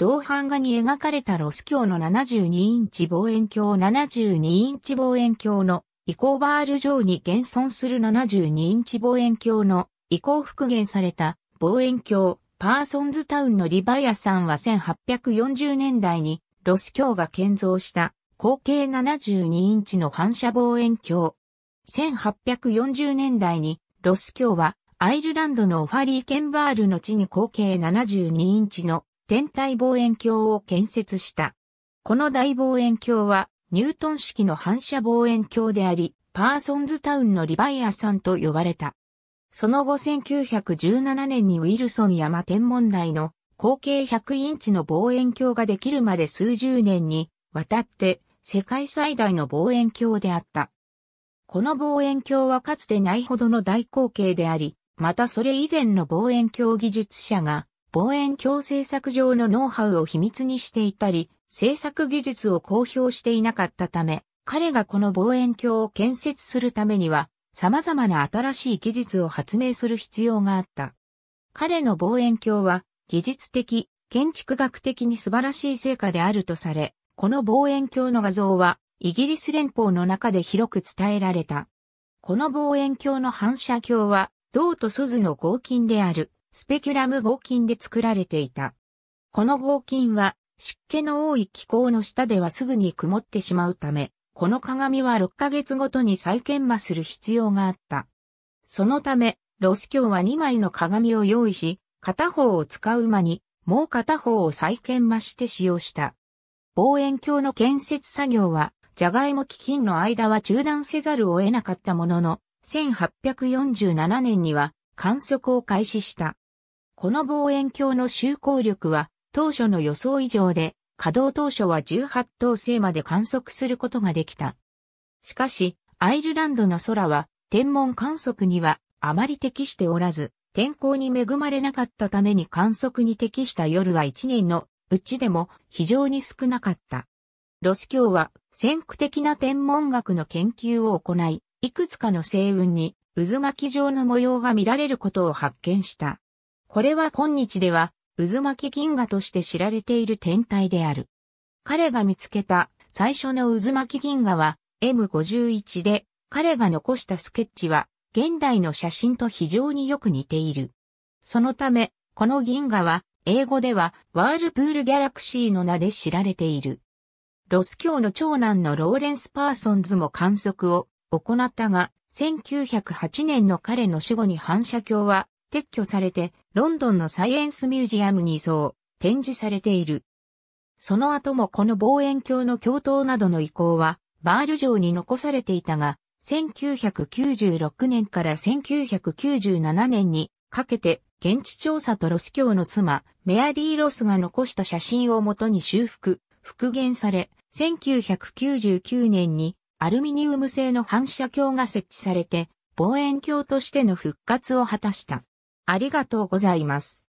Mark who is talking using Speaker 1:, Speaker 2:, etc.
Speaker 1: 銅版画に描かれたロス教の72インチ望遠鏡72インチ望遠鏡のイコーバール上に現存する72インチ望遠鏡の移行復元された望遠鏡パーソンズタウンのリバヤさんは1840年代にロス教が建造した口径72インチの反射望遠鏡。1840年代にロス教はアイルランドのオファリーケンバールの地に口径72インチの天体望遠鏡を建設した。この大望遠鏡は、ニュートン式の反射望遠鏡であり、パーソンズタウンのリバイアさんと呼ばれた。その後1917年にウィルソン山天文台の口径100インチの望遠鏡ができるまで数十年にわたって世界最大の望遠鏡であった。この望遠鏡はかつてないほどの大口径であり、またそれ以前の望遠鏡技術者が望遠鏡製作上のノウハウを秘密にしていたり、製作技術を公表していなかったため、彼がこの望遠鏡を建設するためには、様々な新しい技術を発明する必要があった。彼の望遠鏡は、技術的、建築学的に素晴らしい成果であるとされ、この望遠鏡の画像は、イギリス連邦の中で広く伝えられた。この望遠鏡の反射鏡は、銅と素図の合金である。スペキュラム合金で作られていた。この合金は湿気の多い気候の下ではすぐに曇ってしまうため、この鏡は6ヶ月ごとに再研磨する必要があった。そのため、ロス教は2枚の鏡を用意し、片方を使う間に、もう片方を再研磨して使用した。望遠鏡の建設作業は、ジャガイモ基金の間は中断せざるを得なかったものの、1847年には観測を開始した。この望遠鏡の集航力は当初の予想以上で、稼働当初は18等星まで観測することができた。しかし、アイルランドの空は天文観測にはあまり適しておらず、天候に恵まれなかったために観測に適した夜は1年のうちでも非常に少なかった。ロス教は先駆的な天文学の研究を行い、いくつかの星雲に渦巻き状の模様が見られることを発見した。これは今日では渦巻き銀河として知られている天体である。彼が見つけた最初の渦巻き銀河は M51 で彼が残したスケッチは現代の写真と非常によく似ている。そのため、この銀河は英語ではワールプールギャラクシーの名で知られている。ロス教の長男のローレンス・パーソンズも観測を行ったが、1908年の彼の死後に反射鏡は撤去されて、ロンドンのサイエンスミュージアムに移送、展示されている。その後もこの望遠鏡の教頭などの遺構は、バール城に残されていたが、1996年から1997年にかけて、現地調査とロス教の妻、メアリー・ロスが残した写真をもとに修復、復元され、1999年にアルミニウム製の反射鏡が設置されて、望遠鏡としての復活を果たした。ありがとうございます。